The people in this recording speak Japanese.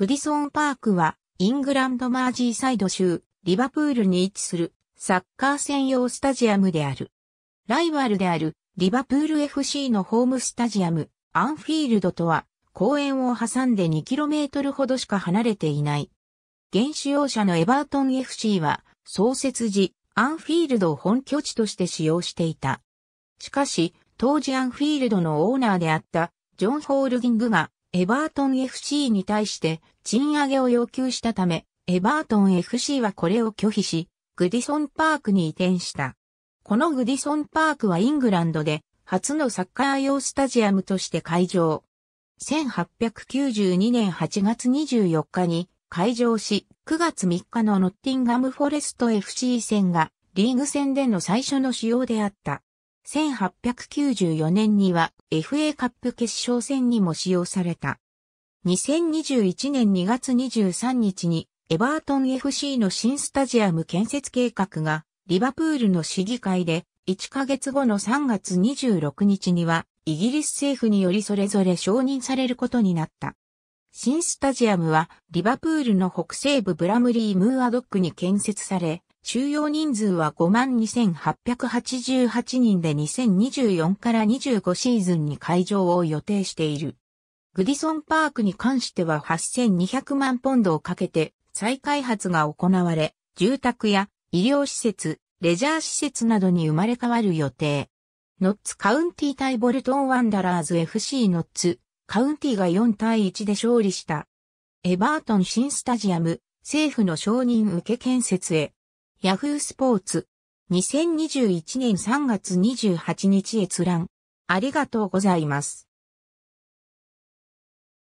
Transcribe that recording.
グディソンパークは、イングランドマージーサイド州、リバプールに位置する、サッカー専用スタジアムである。ライバルである、リバプール FC のホームスタジアム、アンフィールドとは、公園を挟んで 2km ほどしか離れていない。現使用者のエバートン FC は、創設時、アンフィールドを本拠地として使用していた。しかし、当時アンフィールドのオーナーであった、ジョン・ホールディングが、エバートン FC に対して賃上げを要求したため、エバートン FC はこれを拒否し、グディソンパークに移転した。このグディソンパークはイングランドで初のサッカー用スタジアムとして開場。1892年8月24日に開場し、9月3日のノッティンガムフォレスト FC 戦がリーグ戦での最初の使用であった。1894年には FA カップ決勝戦にも使用された。2021年2月23日にエバートン FC の新スタジアム建設計画がリバプールの市議会で1ヶ月後の3月26日にはイギリス政府によりそれぞれ承認されることになった。新スタジアムはリバプールの北西部ブラムリームーアドックに建設され、収容人数は52,888人で2024から25シーズンに会場を予定している。グディソンパークに関しては8200万ポンドをかけて再開発が行われ、住宅や医療施設、レジャー施設などに生まれ変わる予定。ノッツカウンティ対ボルトンワンダラーズ FC ノッツ、カウンティが4対1で勝利した。エバートン新スタジアム、政府の承認受け建設へ。ヤフースポーツ。2021年3月28日閲覧。ありがとうございます。